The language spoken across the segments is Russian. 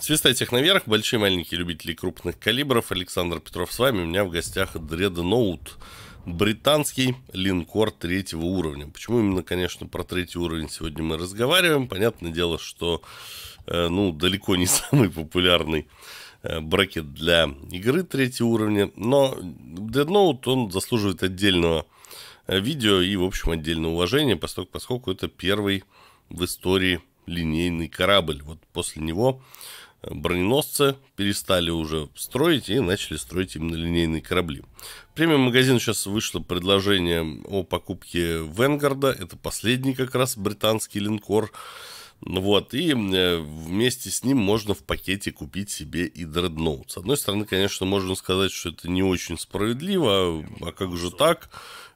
Свистать их наверх, большие маленькие любители крупных калибров. Александр Петров с вами. У меня в гостях Дредноут. Британский линкор третьего уровня. Почему именно, конечно, про третий уровень сегодня мы разговариваем? Понятное дело, что э, ну, далеко не самый популярный э, бракет для игры третьего уровня. Но Дредноут он заслуживает отдельного э, видео и, в общем, отдельного уважения, поскольку, поскольку это первый в истории линейный корабль. Вот после него броненосцы перестали уже строить и начали строить именно линейные корабли. Премиум магазин сейчас вышло предложение о покупке Венгарда. Это последний как раз британский линкор. Вот, и э, вместе с ним можно в пакете купить себе и Dreadnought. С одной стороны, конечно, можно сказать, что это не очень справедливо, а, а как же так?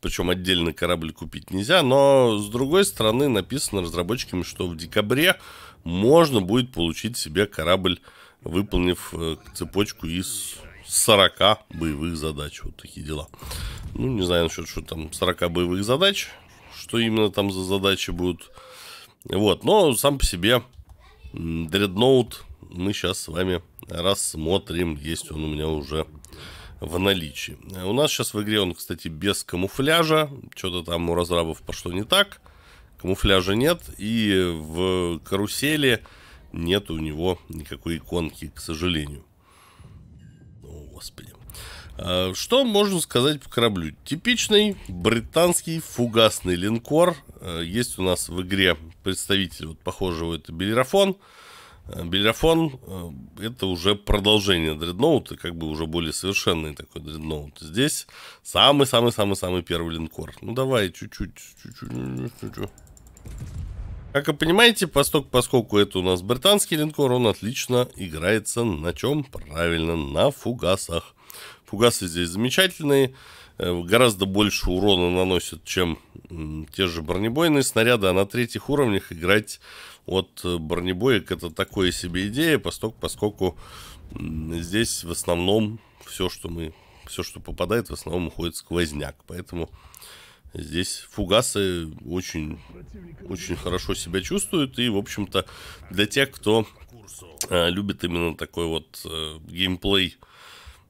причем отдельный корабль купить нельзя, но с другой стороны написано разработчиками, что в декабре можно будет получить себе корабль, выполнив э, цепочку из 40 боевых задач. Вот такие дела. Ну, не знаю насчет, что там 40 боевых задач, что именно там за задачи будут. Вот, но сам по себе дредноут мы сейчас с вами рассмотрим. Есть он у меня уже в наличии. У нас сейчас в игре он, кстати, без камуфляжа. Что-то там у разрабов пошло не так камуфляжа нет, и в карусели нет у него никакой иконки, к сожалению. О, господи. А, что можно сказать по кораблю? Типичный британский фугасный линкор. А, есть у нас в игре представитель вот похожего, это Белерафон. А, Белерафон — это уже продолжение дредноута, как бы уже более совершенный такой дредноут. Здесь самый-самый-самый-самый первый линкор. Ну давай, чуть-чуть, чуть-чуть, чуть-чуть. Как вы понимаете, посток, поскольку это у нас британский линкор, он отлично играется на чем? Правильно, на фугасах. Фугасы здесь замечательные, э, гораздо больше урона наносят, чем те же бронебойные снаряды, а на третьих уровнях играть от э, бронебоек это такое себе идея, поскольку, поскольку здесь в основном все, что мы все, что попадает, в основном уходит сквозняк. Поэтому Здесь фугасы очень, очень хорошо себя чувствуют. И, в общем-то, для тех, кто э, любит именно такой вот э, геймплей,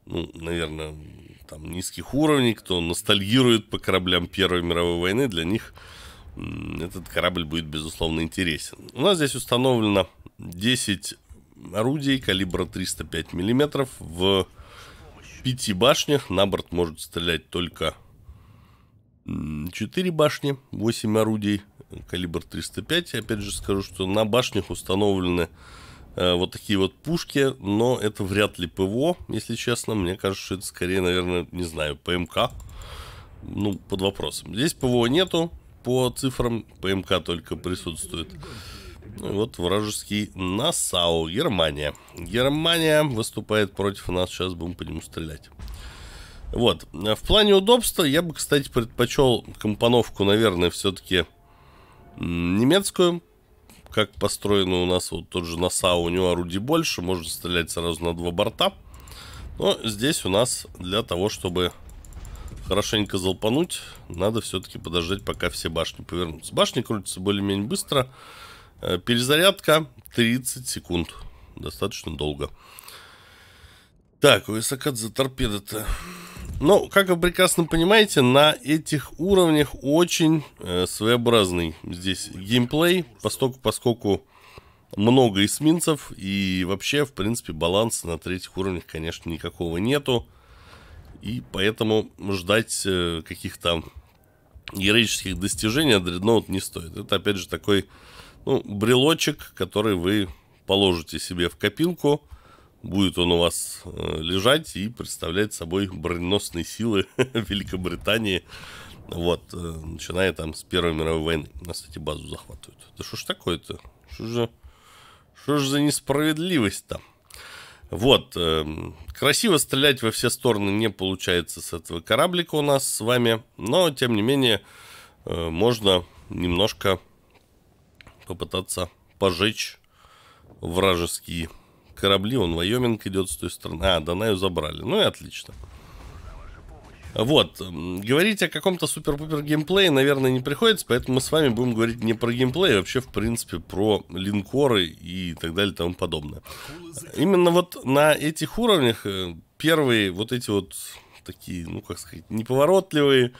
ну, наверное, там низких уровней, кто ностальгирует по кораблям Первой мировой войны, для них э, этот корабль будет, безусловно, интересен. У нас здесь установлено 10 орудий калибра 305 мм в пяти башнях. На борт может стрелять только 4 башни, 8 орудий, э, калибр 305. Опять же скажу, что на башнях установлены э, вот такие вот пушки, но это вряд ли ПВО, если честно. Мне кажется, что это скорее, наверное, не знаю, ПМК. Ну, под вопросом. Здесь ПВО нету, по цифрам ПМК только присутствует. Ну, вот вражеский Насау, Германия. Германия выступает против нас, сейчас будем по нему стрелять. Вот. А в плане удобства я бы, кстати, предпочел компоновку, наверное, все-таки немецкую. Как построено у нас вот тот же Насау. у него орудий больше, можно стрелять сразу на два борта. Но здесь у нас для того, чтобы хорошенько залпануть, надо все-таки подождать, пока все башни повернутся. Башни крутятся более-менее быстро. Э, перезарядка 30 секунд. Достаточно долго. Так, у Исакадзе торпеда-то... Но, как вы прекрасно понимаете, на этих уровнях очень э, своеобразный здесь геймплей, поскольку, поскольку много эсминцев и вообще, в принципе, баланса на третьих уровнях, конечно, никакого нету. И поэтому ждать э, каких-то героических достижений от Дредноут не стоит. Это, опять же, такой ну, брелочек, который вы положите себе в копилку – будет он у вас э, лежать и представлять собой броненосные силы Великобритании. Вот, э, начиная там с Первой мировой войны. У нас, кстати, базу захватывают. Да что ж такое-то? Что же, что же за несправедливость там? Вот, эм, красиво стрелять во все стороны не получается с этого кораблика у нас с вами, но, тем не менее, э, можно немножко попытаться пожечь вражеские корабли, он Вайоминг идет с той стороны. А, Данаю забрали. Ну и отлично. Вот, говорить о каком-то супер-пупер геймплее, наверное, не приходится, поэтому мы с вами будем говорить не про геймплей, а вообще, в принципе, про линкоры и так далее и тому подобное. Именно вот на этих уровнях э, первые вот эти вот такие, ну, как сказать, неповоротливые,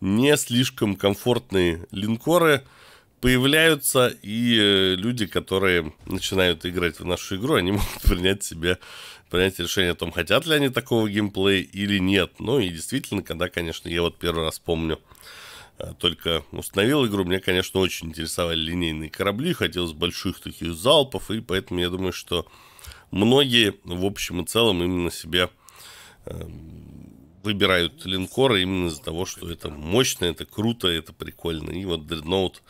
не слишком комфортные линкоры – появляются и э, люди, которые начинают играть в нашу игру, они могут принять себе принять решение о том, хотят ли они такого геймплея или нет. Ну и действительно, когда, конечно, я вот первый раз помню, э, только установил игру, мне, конечно, очень интересовали линейные корабли, хотелось больших таких залпов, и поэтому я думаю, что многие, в общем и целом, именно себе эм, выбирают линкоры именно из-за того, что это мощно, это круто, это прикольно. И вот Дредноут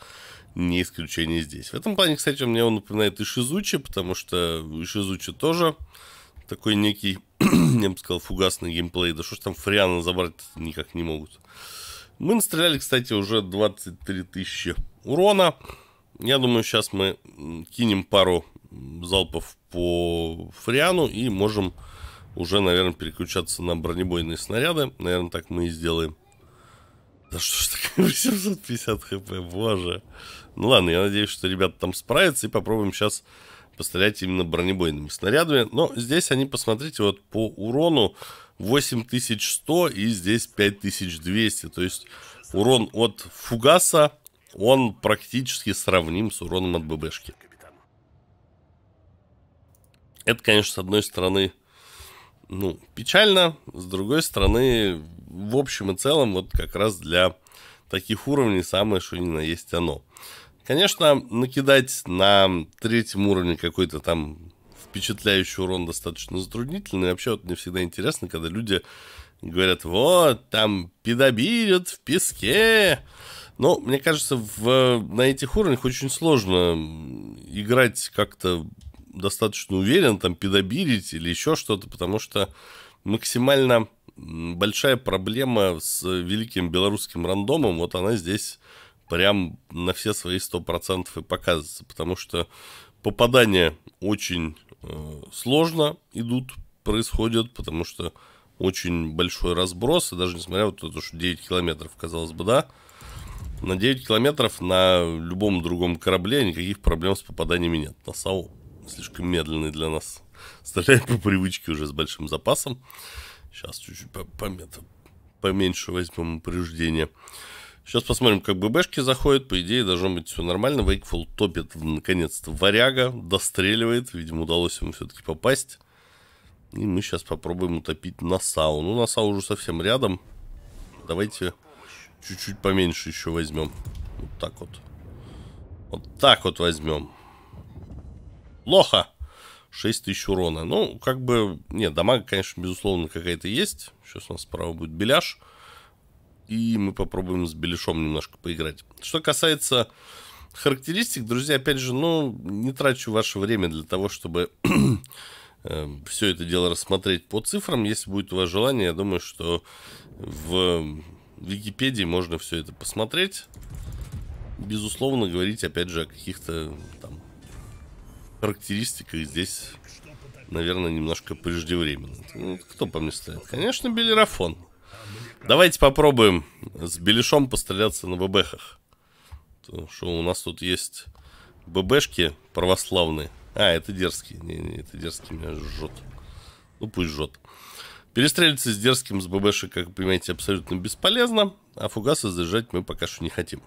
не исключение здесь. В этом плане, кстати, мне он напоминает и Шизучи, потому что Шизучи тоже такой некий, я бы сказал, фугасный геймплей. Да что ж там Фриана забрать никак не могут. Мы настреляли, кстати, уже 23 тысячи урона. Я думаю, сейчас мы кинем пару залпов по Фриану и можем уже, наверное, переключаться на бронебойные снаряды. Наверное, так мы и сделаем. Да что ж такое 850 хп, боже. Ну ладно, я надеюсь, что ребята там справятся и попробуем сейчас пострелять именно бронебойными снарядами. Но здесь они, посмотрите, вот по урону 8100 и здесь 5200. То есть урон от фугаса, он практически сравним с уроном от ББшки. Это, конечно, с одной стороны ну, печально. С другой стороны, в общем и целом, вот как раз для таких уровней самое что ни на есть оно. Конечно, накидать на третьем уровне какой-то там впечатляющий урон достаточно затруднительный. И вообще, вот мне всегда интересно, когда люди говорят, вот, там педобирят в песке. Но мне кажется, в, на этих уровнях очень сложно играть как-то достаточно уверен, там, педобирить или еще что-то, потому что максимально большая проблема с великим белорусским рандомом, вот она здесь прям на все свои 100% и показывается, потому что попадания очень э, сложно идут, происходят, потому что очень большой разброс, и даже несмотря вот на то, что 9 километров, казалось бы, да, на 9 километров на любом другом корабле никаких проблем с попаданиями нет, на САУ слишком медленный для нас. Стреляем по привычке уже с большим запасом. Сейчас чуть-чуть поменьше возьмем упреждение. Сейчас посмотрим, как ББшки заходят. По идее, должно быть все нормально. Вейкфул топит, наконец-то, варяга. Достреливает. Видимо, удалось ему все-таки попасть. И мы сейчас попробуем утопить Насау. Ну, Насау уже совсем рядом. Давайте чуть-чуть поменьше еще возьмем. Вот так вот. Вот так вот возьмем. Лоха! 6 тысяч урона. Ну, как бы... Нет, дамага, конечно, безусловно, какая-то есть. Сейчас у нас справа будет беляш. И мы попробуем с беляшом немножко поиграть. Что касается характеристик, друзья, опять же, ну, не трачу ваше время для того, чтобы эм, все это дело рассмотреть по цифрам. Если будет у вас желание, я думаю, что в Википедии можно все это посмотреть. Безусловно, говорить, опять же, о каких-то там характеристика здесь, наверное, немножко преждевременно. Ну, кто по мне стоит? Конечно, Белерафон. Давайте попробуем с Белишом постреляться на ББХах. Потому что у нас тут есть ББшки православные. А, это дерзкий. Не, не, это дерзкий меня жжет. Ну, пусть жжет. Перестрелиться с дерзким с ББшек, как вы понимаете, абсолютно бесполезно. А фугасы заряжать мы пока что не хотим.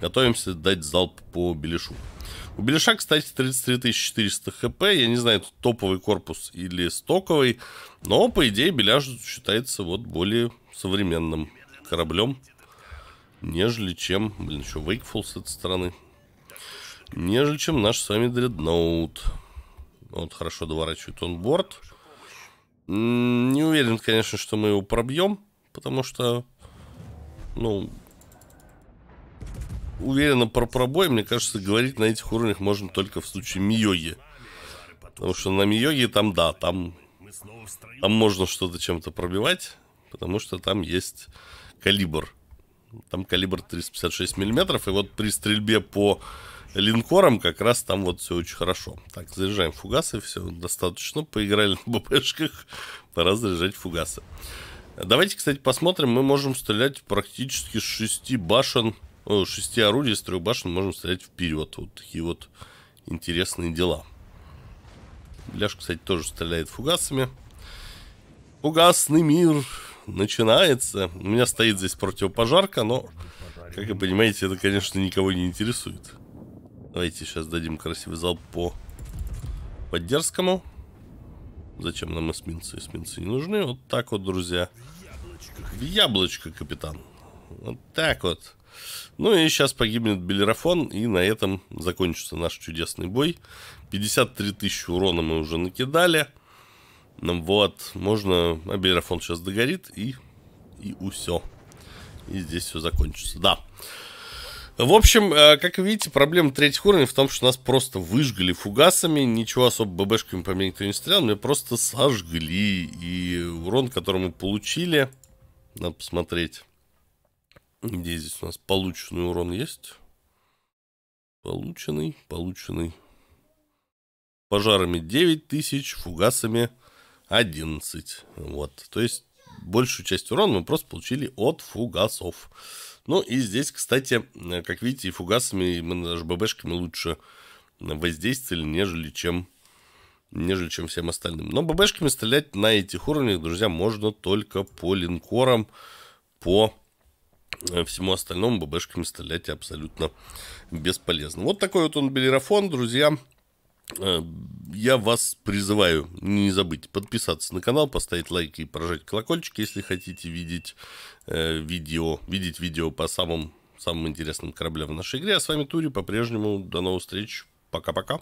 Готовимся дать залп по Белишу. У Беляша, кстати, 33 400 хп. Я не знаю, это топовый корпус или стоковый. Но, по идее, Беляш считается вот более современным кораблем. Нежели чем... Блин, еще Wakeful с этой стороны. Нежели чем наш с вами Дредноут. Вот хорошо доворачивает он борт. Не уверен, конечно, что мы его пробьем. Потому что, ну, уверенно про пробой, мне кажется, говорить на этих уровнях можно только в случае Миоги. Потому что на Миоге там, да, там, там можно что-то чем-то пробивать, потому что там есть калибр. Там калибр 356 миллиметров, и вот при стрельбе по линкорам как раз там вот все очень хорошо. Так, заряжаем фугасы, все достаточно. Поиграли на БПшках, пора заряжать фугасы. Давайте, кстати, посмотрим. Мы можем стрелять практически с 6 башен ну, шести орудий с трех башен можем стрелять вперед. Вот такие вот интересные дела. Бляш, кстати, тоже стреляет фугасами. Фугасный мир начинается. У меня стоит здесь противопожарка, но, как вы понимаете, это, конечно, никого не интересует. Давайте сейчас дадим красивый залп по поддержскому. Зачем нам эсминцы? Эсминцы не нужны. Вот так вот, друзья. В яблочко, капитан. Вот так вот. Ну и сейчас погибнет Белерафон, и на этом закончится наш чудесный бой. 53 тысячи урона мы уже накидали. Ну вот, можно... А Белерафон сейчас догорит, и... И усё. И здесь все закончится. Да. В общем, э, как видите, проблема третьих уровней в том, что нас просто выжгли фугасами, ничего особо ББшками по мне никто не стрелял, мы просто сожгли, и урон, который мы получили, надо посмотреть. Где здесь у нас полученный урон есть? Полученный, полученный. Пожарами 9000, фугасами 11. Вот, то есть большую часть урона мы просто получили от фугасов. Ну и здесь, кстати, э, как видите, и фугасами, и даже ББшками лучше воздействовали, нежели чем, нежели чем всем остальным. Но ББшками стрелять на этих уровнях, друзья, можно только по линкорам, по Э, всему остальному ББшками стрелять абсолютно бесполезно. Вот такой вот он Белерафон, друзья. Э, я вас призываю не забыть подписаться на канал, поставить лайки и прожать колокольчик, если хотите видеть э, видео, видеть видео по самым, самым интересным кораблям в нашей игре. А с вами Тури по-прежнему. До новых встреч. Пока-пока.